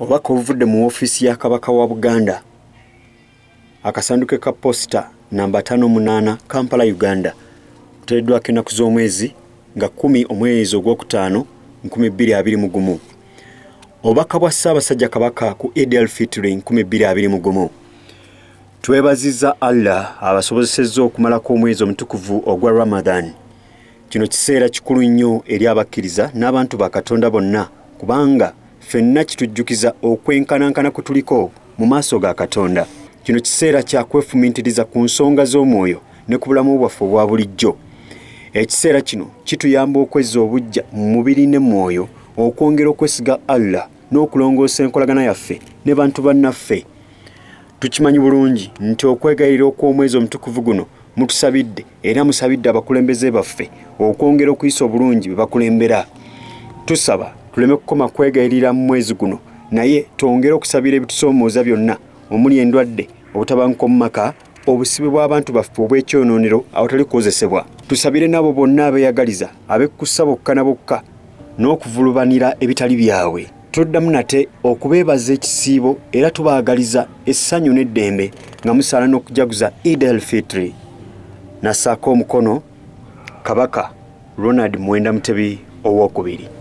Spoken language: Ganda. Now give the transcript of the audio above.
obubaka obuvudde mu woofiisi ya kabaka wa buganda akasanduke ka posita namba 58 kampala uganda kuteeddwako ennaku z'omwezi nga 1 omwezi ogwokutaano 221 obubaka bwa ssaabasajja kabaka ku edel fitri 221 twebaziza allah abasobozesezza okumalako omwezi omutukuvu ogwa ramadan kino kiseera kikulu nnyo eri abakkiriza n'abantu ba katonda bonna kubanga ffenna kitujjukiza okwenkanankana kwe tuliko mu maaso ga katonda kino kiseera kya kwefumintiriza ku nsonga z'omwoyo ne ku bulamu bwaffe obwa bulijjo ekiseera kino kituyamba okwezza obujja mu mubiri ne mwoyo okwongera okwesiga allah n'okulongoosa enkolagana yaffe ne bantu bannaffe tukimanyi bulungi nti okwegayirira okw'omwezi omutukuvu guno mutusabidde era musabidde abakulembeze baffe okwongera okuyisa obulungi bwe bakulembera tusaba tuleme kukoma kwegayirira mu mwezi guno naye twongere okusabira ebitusoomooza byonna omuli endwadde obutabanguko mu maka obusibe bw'abantu baffe obw'ekyonoonero awatali kukozesebwa tusabire nabo bonna abeeyagaliza ab'ekkusa bokka na bokka n'okuvulubanira ebitali byabwe tuddamu nate okubeebaza ekisiibo era tubaagaliza essanyu n'eddembe nga musaala n'okujaguza ed el fitri nassaako omukono kabaka ronald muwenda mutebi owookubiri